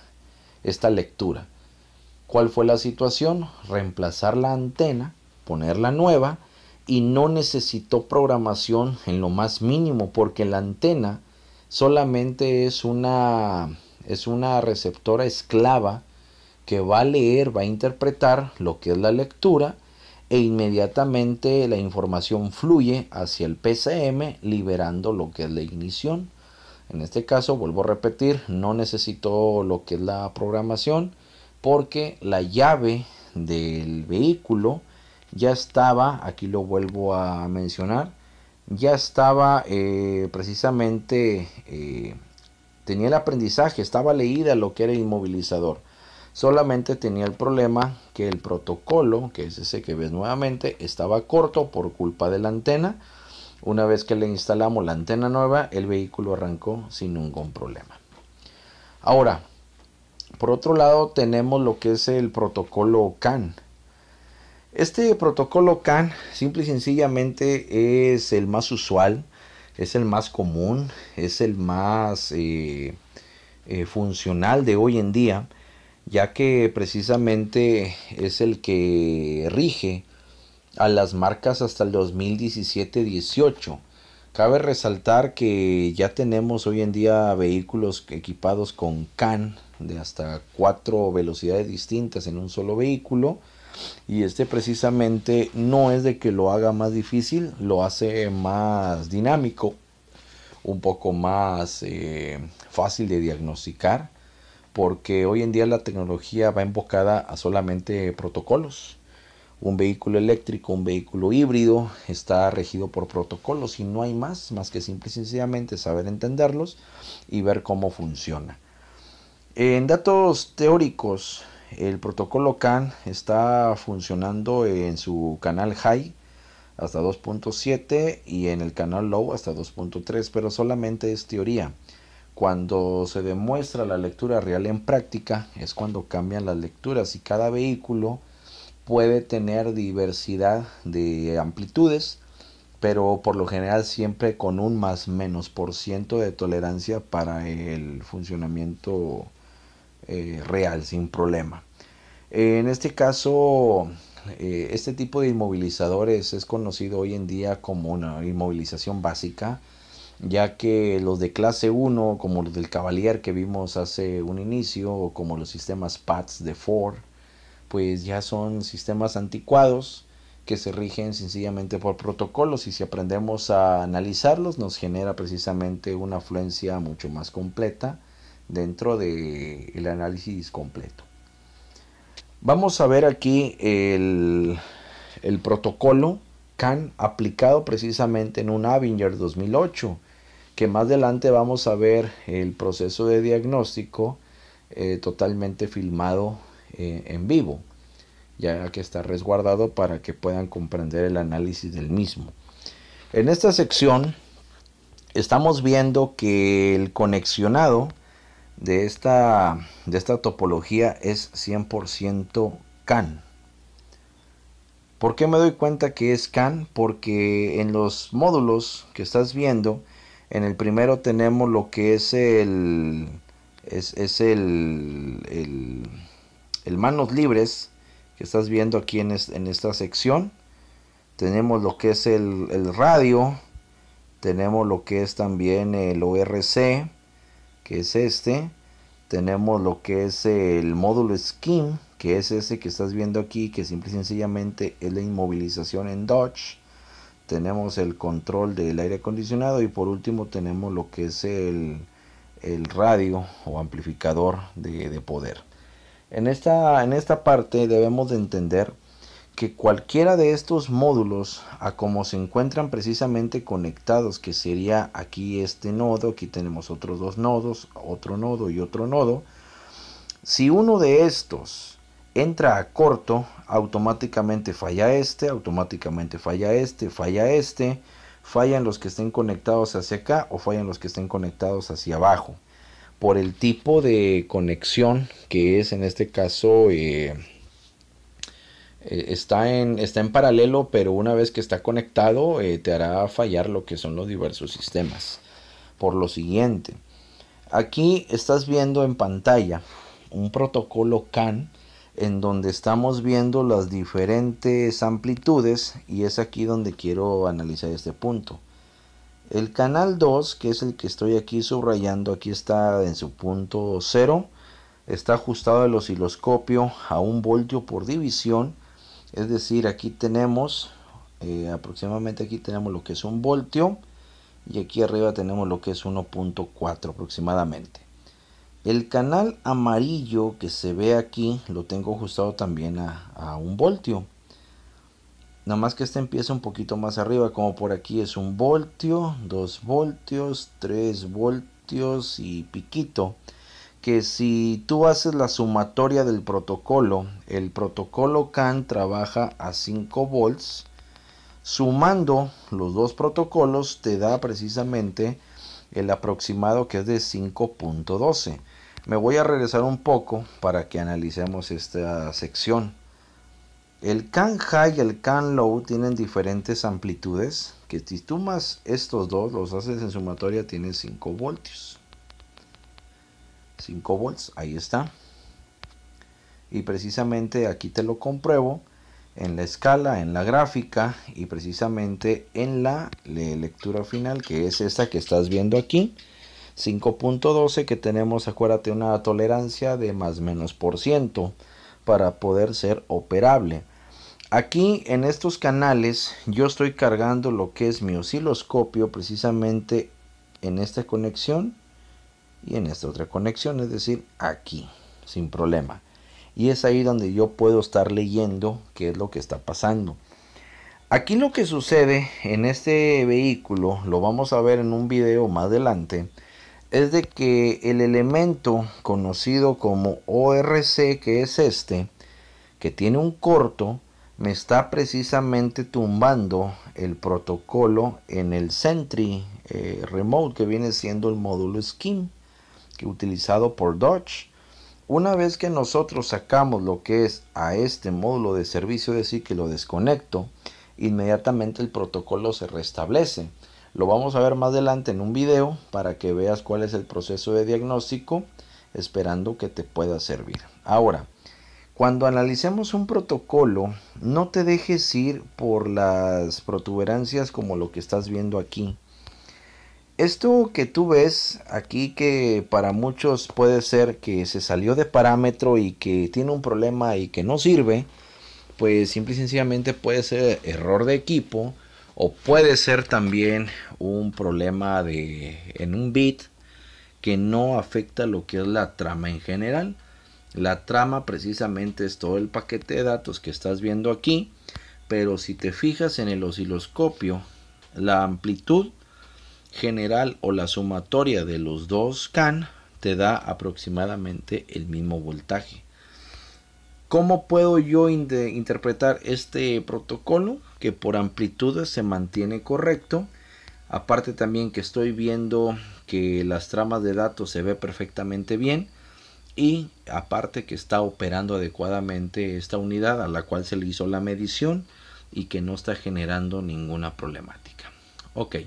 lectura. ¿Cuál fue la situación? Reemplazar la antena, ponerla nueva y no necesitó programación en lo más mínimo porque la antena solamente es es una receptora esclava que va a leer, va a interpretar lo que es la lectura e inmediatamente la información fluye hacia el PCM liberando lo que es la ignición. En este caso, vuelvo a repetir, no necesito lo que es la programación porque la llave del vehículo ya estaba, aquí lo vuelvo a mencionar, ya estaba eh, precisamente, eh, tenía el aprendizaje, estaba leída lo que era el inmovilizador. Solamente tenía el problema que el protocolo, que es ese que ves nuevamente, estaba corto por culpa de la antena. Una vez que le instalamos la antena nueva, el vehículo arrancó sin ningún problema. Ahora, por otro lado, tenemos lo que es el protocolo CAN. Este protocolo CAN, simple y sencillamente, es el más usual, es el más común, es el más eh, eh, funcional de hoy en día ya que precisamente es el que rige a las marcas hasta el 2017-18. Cabe resaltar que ya tenemos hoy en día vehículos equipados con CAN de hasta cuatro velocidades distintas en un solo vehículo. Y este precisamente no es de que lo haga más difícil, lo hace más dinámico, un poco más eh, fácil de diagnosticar porque hoy en día la tecnología va embocada a solamente protocolos. Un vehículo eléctrico, un vehículo híbrido está regido por protocolos y no hay más, más que simple y sencillamente saber entenderlos y ver cómo funciona. En datos teóricos, el protocolo CAN está funcionando en su canal high hasta 2.7 y en el canal low hasta 2.3, pero solamente es teoría. Cuando se demuestra la lectura real en práctica es cuando cambian las lecturas y cada vehículo puede tener diversidad de amplitudes, pero por lo general siempre con un más menos por ciento de tolerancia para el funcionamiento eh, real sin problema. En este caso, eh, este tipo de inmovilizadores es conocido hoy en día como una inmovilización básica ya que los de clase 1, como los del Cavalier que vimos hace un inicio, o como los sistemas PATS de Ford, pues ya son sistemas anticuados que se rigen sencillamente por protocolos y si aprendemos a analizarlos nos genera precisamente una afluencia mucho más completa dentro del análisis completo. Vamos a ver aquí el, protocolo CAN aplicado precisamente en un Avinger 2008 que más adelante vamos a ver el proceso de diagnóstico eh, totalmente filmado eh, en vivo, ya que está resguardado para que puedan comprender el análisis del mismo. En esta sección estamos viendo que el conexionado de esta, de esta topología es 100% CAN. ¿Por qué me doy cuenta que es CAN? Porque en los módulos que estás viendo, en el primero tenemos lo que es el, es, el, manos libres que estás viendo aquí en, esta sección. Tenemos lo que es el, el, radio. Tenemos lo que es también el ORC, que es este. Tenemos lo que es el módulo Skin. que es ese que estás viendo aquí, que simple y sencillamente es la inmovilización en Dodge tenemos el control del aire acondicionado y por último tenemos lo que es el, radio o amplificador de, poder. En esta, en esta parte debemos de entender que cualquiera de estos módulos a como se encuentran precisamente conectados que sería aquí este nodo aquí tenemos otros dos nodos otro nodo y otro nodo si uno de estos entra a corto, automáticamente falla este, automáticamente falla este, falla este, fallan los que estén conectados hacia acá o fallan los que estén conectados hacia abajo. Por el tipo de conexión que es en este caso, eh, eh, está, en, está en paralelo, pero una vez que está conectado eh, te hará fallar lo que son los diversos sistemas. Por lo siguiente, aquí estás viendo en pantalla un protocolo CAN en donde estamos viendo las diferentes amplitudes y es aquí donde quiero analizar este punto. El canal 2, que es el que estoy aquí subrayando, aquí está en su punto 0, está ajustado el osciloscopio a un voltio por división, es decir, aquí tenemos eh, aproximadamente aquí tenemos lo que es un voltio y aquí arriba tenemos lo que es 1.4 aproximadamente. El canal amarillo que se ve aquí lo tengo ajustado también a, un voltio. Nada más que este empieza un poquito más arriba, como por aquí es un voltio, dos voltios, tres voltios y piquito. Que si tú haces la sumatoria del protocolo, el protocolo CAN trabaja a 5 volts. Sumando los dos protocolos te da precisamente el aproximado que es de 5.12. Me voy a regresar un poco para que analicemos esta sección. El can high y el can low tienen diferentes amplitudes, que si tú más estos dos los haces en sumatoria tienes 5 voltios. 5 volts, ahí está. Y precisamente aquí te lo compruebo en la escala, en la gráfica y precisamente en la lectura final que es esta que estás viendo aquí. 5.12 que tenemos, acuérdate, una tolerancia de más menos por ciento para poder ser operable. Aquí en estos canales yo estoy cargando lo que es mi osciloscopio precisamente en esta conexión y en esta otra conexión, es decir, aquí, sin problema. Y es ahí donde yo puedo estar leyendo qué es lo que está pasando. Aquí lo que sucede en este vehículo lo vamos a ver en un video más adelante es de que el elemento conocido como ORC, que es este, que tiene un corto, me está precisamente tumbando el protocolo en el Sentry eh, Remote, que viene siendo el módulo Skin, que utilizado por Dodge. Una vez que nosotros sacamos lo que es a este módulo de servicio, es decir, que lo desconecto, inmediatamente el protocolo se restablece. Lo vamos a ver más adelante en un video para que veas cuál es el proceso de diagnóstico, esperando que te pueda servir. Ahora, cuando analicemos un protocolo, no te dejes ir por las protuberancias como lo que estás viendo aquí. Esto que tú ves aquí que para muchos puede ser que se salió de parámetro y que tiene un problema y que no sirve, pues simple y sencillamente puede ser error de equipo o puede ser también un problema de en un bit que no afecta lo que es la trama en general. La trama precisamente es todo el paquete de datos que estás viendo aquí, pero si te fijas en el osciloscopio, la amplitud general o la sumatoria de los dos CAN te da aproximadamente el mismo voltaje. ¿Cómo puedo yo interpretar este protocolo? Que por amplitudes se mantiene correcto. Aparte también que estoy viendo que las tramas de datos se ve perfectamente bien. Y aparte que está operando adecuadamente esta unidad a la cual se le hizo la medición y que no está generando ninguna problemática. Ok,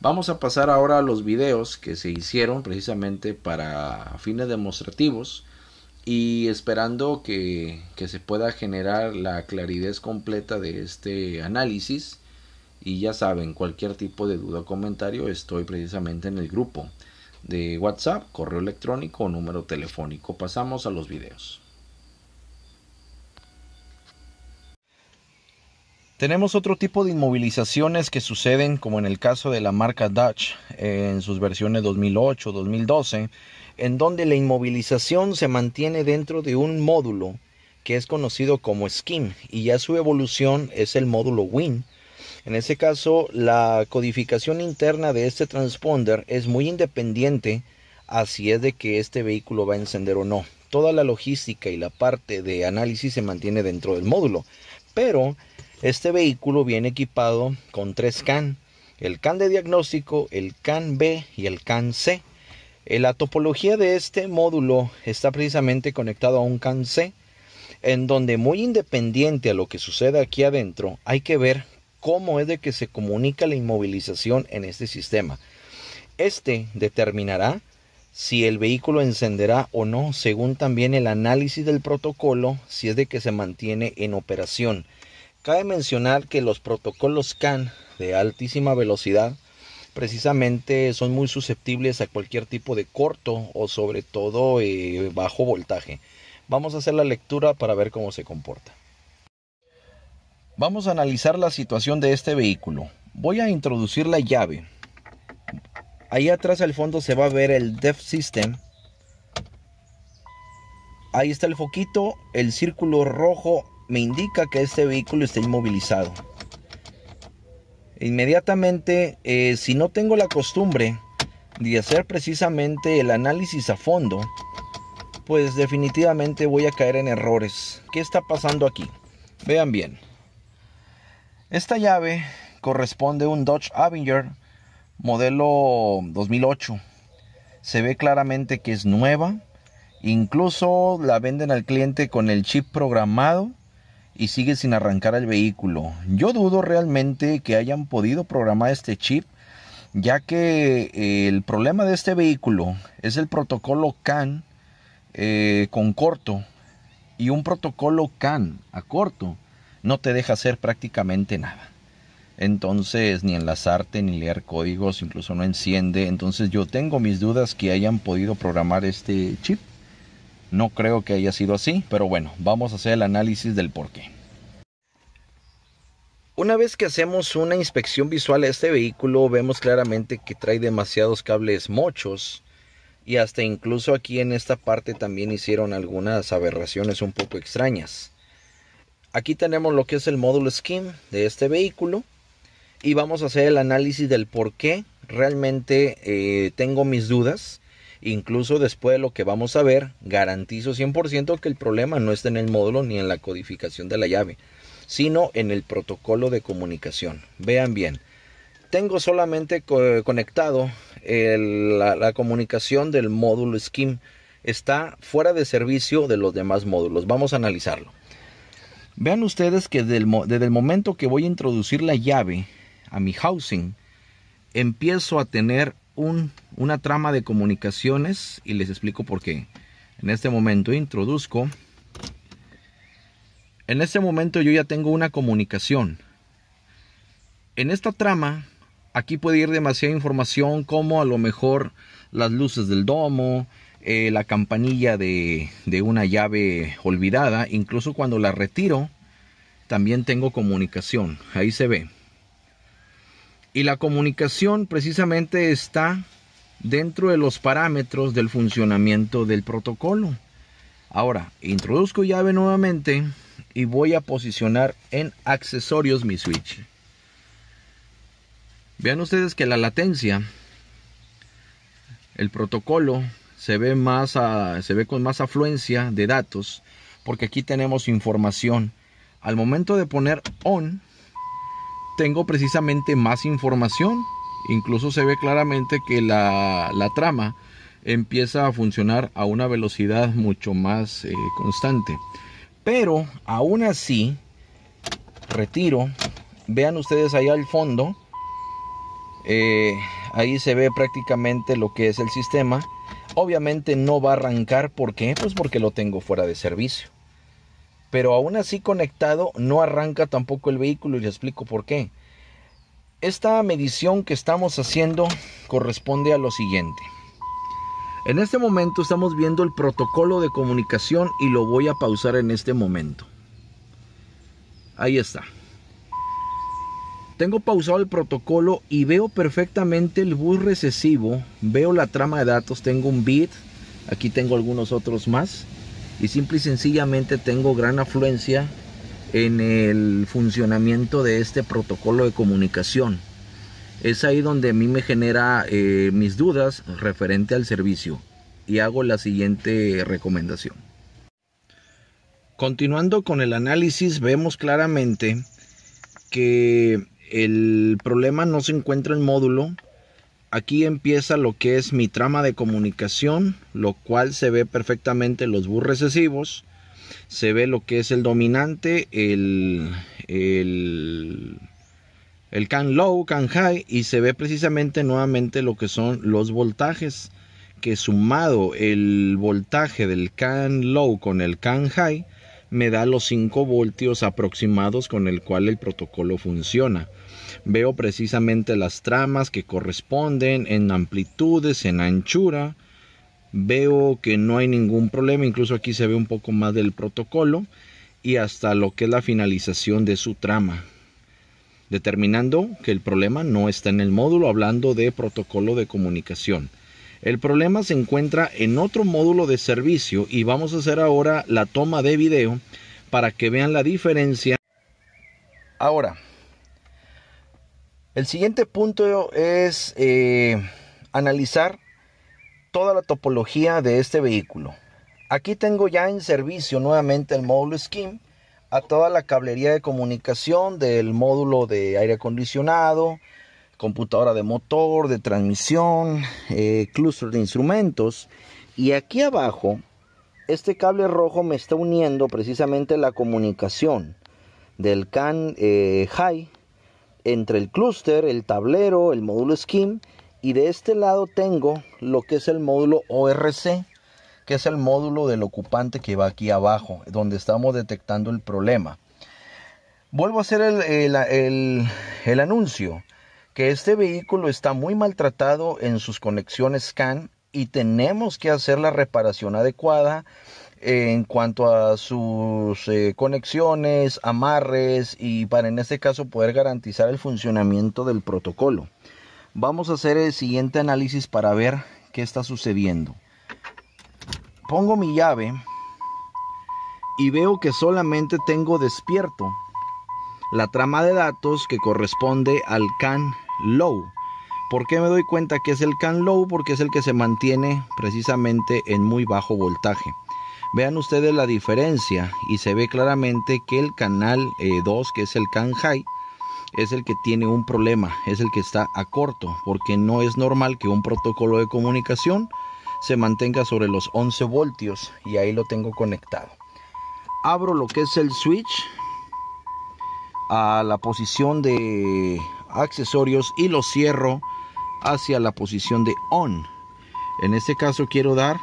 vamos a pasar ahora a los videos que se hicieron precisamente para fines demostrativos y esperando que, se pueda generar la claridad completa de este análisis. Y ya saben, cualquier tipo de duda o comentario estoy precisamente en el grupo de WhatsApp, correo electrónico o número telefónico. Pasamos a los videos. Tenemos otro tipo de inmovilizaciones que suceden, como en el caso de la marca Dutch en sus versiones 2008-2012 en donde la inmovilización se mantiene dentro de un módulo que es conocido como skin y ya su evolución es el módulo Win. En ese caso, la codificación interna de este transponder es muy independiente si es de que este vehículo va a encender o no. Toda la logística y la parte de análisis se mantiene dentro del módulo, pero este vehículo viene equipado con tres CAN, el CAN de diagnóstico, el CAN B y el CAN C. Eh, la topología de este módulo está precisamente conectado a un CAN en donde muy independiente a lo que suceda aquí adentro, hay que ver cómo es de que se comunica la inmovilización en este sistema. Este determinará si el vehículo encenderá o no, según también el análisis del protocolo, si es de que se mantiene en operación. Cabe mencionar que los protocolos CAN de altísima velocidad precisamente son muy susceptibles a cualquier tipo de corto o sobre todo eh, bajo voltaje. Vamos a hacer la lectura para ver cómo se comporta. Vamos a analizar la situación de este vehículo. Voy a introducir la llave. Ahí atrás al fondo se va a ver el Def System. Ahí está el foquito, el círculo rojo me indica que este vehículo está inmovilizado. Inmediatamente, eh, si no tengo la costumbre de hacer precisamente el análisis a fondo, pues definitivamente voy a caer en errores. ¿Qué está pasando aquí? Vean bien. Esta llave corresponde a un Dodge Avenger modelo 2008. Se ve claramente que es nueva. Incluso la venden al cliente con el chip programado y sigue sin arrancar el vehículo. Yo dudo realmente que hayan podido programar este chip, ya que eh, el problema de este vehículo es el protocolo CAN eh, con corto. Y un protocolo CAN a corto no te deja hacer prácticamente nada. Entonces, ni enlazarte, ni leer códigos, incluso no enciende. Entonces, yo tengo mis dudas que hayan podido programar este chip. No creo que haya sido así, pero bueno, vamos a hacer el análisis del por qué. Una vez que hacemos una inspección visual a este vehículo, vemos claramente que trae demasiados cables mochos y hasta incluso aquí en esta parte también hicieron algunas aberraciones un poco extrañas. Aquí tenemos lo que es el módulo skin de este vehículo y vamos a hacer el análisis del por qué realmente eh, tengo mis dudas Incluso después de lo que vamos a ver, garantizo 100% que el problema no está en el módulo ni en la codificación de la llave, sino en el protocolo de comunicación. Vean bien, tengo solamente conectado la, comunicación del módulo Scheme Está fuera de servicio de los demás módulos. Vamos a analizarlo. Vean ustedes que desde el momento que voy a introducir la llave a mi housing, empiezo a tener un una trama de comunicaciones y les explico por qué. En este momento introduzco. En este momento yo ya tengo una comunicación. En esta trama, aquí puede ir demasiada información como a lo mejor las luces del domo, eh, la campanilla de, de una llave olvidada, incluso cuando la retiro, también tengo comunicación. Ahí se ve. Y la comunicación precisamente está dentro de los parámetros del funcionamiento del protocolo. Ahora, introduzco llave nuevamente y voy a posicionar en accesorios mi switch. Vean ustedes que la latencia, el protocolo se ve, más se ve con más afluencia de datos porque aquí tenemos información. Al momento de poner on, tengo precisamente más información Incluso se ve claramente que la, trama empieza a funcionar a una velocidad mucho más eh, constante. Pero aún así, retiro, vean ustedes allá al fondo, eh, ahí se ve prácticamente lo que es el sistema. Obviamente no va a arrancar, ¿por qué? Pues porque lo tengo fuera de servicio. Pero aún así conectado no arranca tampoco el vehículo y les explico por qué. Esta medición que estamos haciendo corresponde a lo siguiente. En este momento estamos viendo el protocolo de comunicación y lo voy a pausar en este momento. Ahí está. Tengo pausado el protocolo y veo perfectamente el bus recesivo, veo la trama de datos, tengo un bit, aquí tengo algunos otros más y simple y sencillamente tengo gran afluencia en el funcionamiento de este protocolo de comunicación. Es ahí donde a mí me genera eh, mis dudas referente al servicio y hago la siguiente recomendación. Continuando con el análisis, vemos claramente que el problema no se encuentra en módulo. Aquí empieza lo que es mi trama de comunicación, lo cual se ve perfectamente los bus recesivos se ve lo que es el dominante, el, el, el can low, can high y se ve precisamente nuevamente lo que son los voltajes que sumado el voltaje del can low con el can high me da los 5 voltios aproximados con el cual el protocolo funciona. Veo precisamente las tramas que corresponden en amplitudes, en anchura, veo que no hay ningún problema, incluso aquí se ve un poco más del protocolo y hasta lo que es la finalización de su trama, determinando que el problema no está en el módulo, hablando de protocolo de comunicación. El problema se encuentra en otro módulo de servicio y vamos a hacer ahora la toma de video para que vean la diferencia. Ahora, el siguiente punto es eh, analizar toda la topología de este vehículo. Aquí tengo ya en servicio nuevamente el módulo Skim a toda la cablería de comunicación del módulo de aire acondicionado, computadora de motor, de transmisión, eh, clúster de instrumentos. Y aquí abajo, este cable rojo me está uniendo precisamente la comunicación del CAN High eh, entre el clúster, el tablero, el módulo Skim y de este lado tengo lo que es el módulo ORC, que es el módulo del ocupante que va aquí abajo, donde estamos detectando el problema. Vuelvo a hacer el, anuncio, que este vehículo está muy maltratado en sus conexiones CAN y tenemos que hacer la reparación adecuada en cuanto a sus eh, conexiones, amarres y para en este caso poder garantizar el funcionamiento del protocolo. Vamos a hacer el siguiente análisis para ver qué está sucediendo. Pongo mi llave y veo que solamente tengo despierto la trama de datos que corresponde al can low. ¿Por qué me doy cuenta que es el can low? Porque es el que se mantiene precisamente en muy bajo voltaje. Vean ustedes la diferencia y se ve claramente que el canal 2, eh, que es el can high, es el que tiene un problema, es el que está a corto, porque no es normal que un protocolo de comunicación se mantenga sobre los 11 voltios y ahí lo tengo conectado. Abro lo que es el switch a la posición de accesorios y lo cierro hacia la posición de on. En este caso quiero dar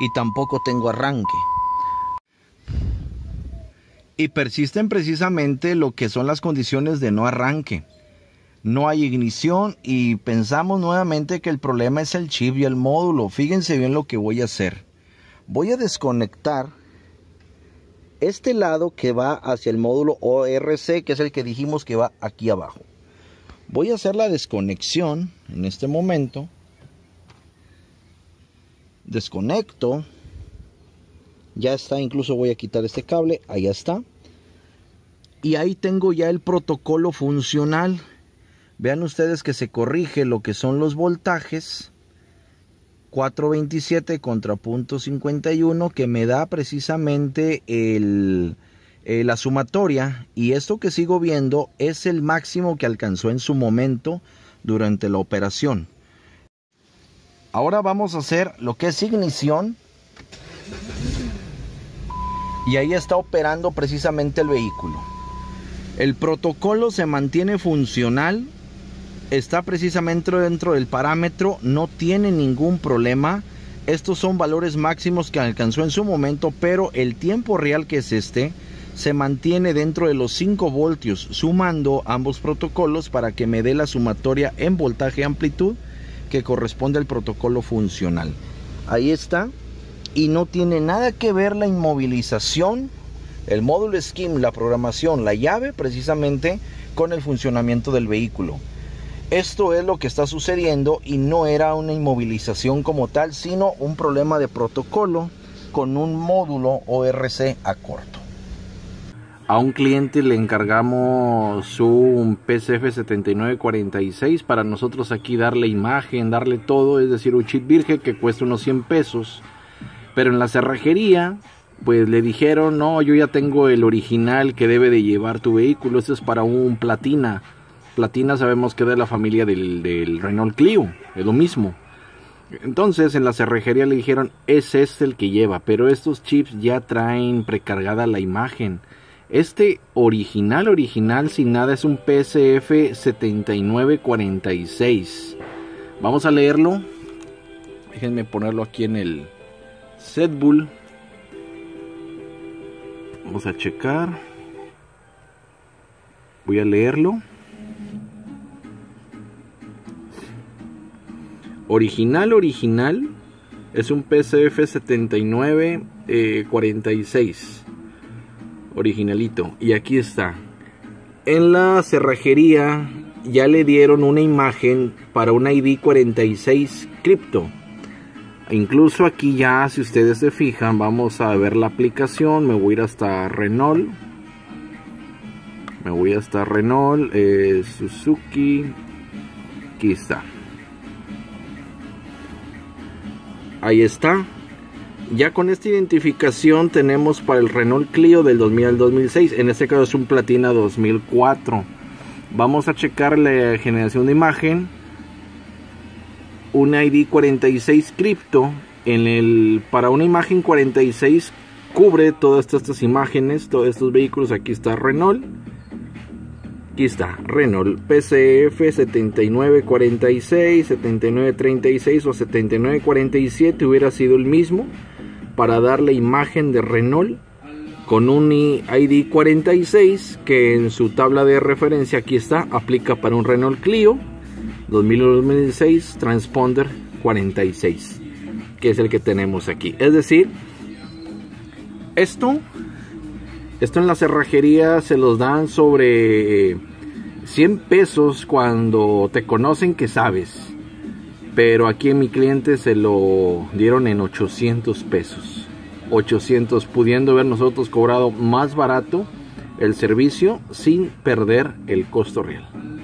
y tampoco tengo arranque y persisten precisamente lo que son las condiciones de no arranque. No hay ignición y pensamos nuevamente que el problema es el chip y el módulo. Fíjense bien lo que voy a hacer. Voy a desconectar este lado que va hacia el módulo ORC, que es el que dijimos que va aquí abajo. Voy a hacer la desconexión en este momento. Desconecto. Ya está, incluso voy a quitar este cable, ahí está. Y ahí tengo ya el protocolo funcional. Vean ustedes que se corrige lo que son los voltajes. 427 contra punto 51 que me da precisamente eh, la sumatoria y esto que sigo viendo es el máximo que alcanzó en su momento durante la operación. Ahora vamos a hacer lo que es ignición y ahí está operando precisamente el vehículo. El protocolo se mantiene funcional, está precisamente dentro del parámetro, no tiene ningún problema. Estos son valores máximos que alcanzó en su momento, pero el tiempo real que es este se mantiene dentro de los 5 voltios, sumando ambos protocolos para que me dé la sumatoria en voltaje amplitud que corresponde al protocolo funcional. Ahí está, y no tiene nada que ver la inmovilización, el módulo skin la programación, la llave precisamente con el funcionamiento del vehículo. Esto es lo que está sucediendo y no era una inmovilización como tal, sino un problema de protocolo con un módulo ORC a corto. A un cliente le encargamos un PCF7946 para nosotros aquí darle imagen, darle todo, es decir, un chip virgen que cuesta unos 100 pesos. Pero en la cerrajería, pues le dijeron, no, yo ya tengo el original que debe de llevar tu vehículo, este es para un platina. Platina sabemos que es de la familia del, del Renault Clio, es lo mismo. Entonces en la cerrajería le dijeron, Es este el que lleva, pero estos chips ya traen precargada la imagen. Este original, original sin nada es un PSF 7946. Vamos a leerlo. Déjenme ponerlo aquí en el, Setbull. Vamos a checar. Voy a leerlo. Original, original. Es un PCF 79 Eh, originalito. Y aquí está. En la cerrajería ya le dieron una imagen para un ID 46 cripto Incluso aquí ya, si ustedes se fijan, vamos a ver la aplicación. Me voy a ir hasta Renault. Me voy hasta Renault, eh, Suzuki. Aquí está. Ahí está. Ya con esta identificación tenemos para el Renault Clio del 2000 al 2006. En este caso es un Platina 2004. Vamos a checar la generación de imagen un ID 46 cripto en el para una imagen 46 cubre todas estas, imágenes, todos estos vehículos. Aquí está Renault. Aquí está Renault PCF 7946, 7936 o 7947 hubiera sido el mismo para dar la imagen de Renault con un ID 46 que en su tabla de referencia aquí está, aplica para un Renault Clio 2016 Transponder 46, que es el que tenemos aquí. Es decir, esto, esto en la cerrajería se los dan sobre 100 eh, pesos cuando te conocen que sabes. Pero aquí en mi cliente se lo dieron en 800 pesos. 800, pudiendo ver nosotros cobrado más barato el servicio sin perder el costo real.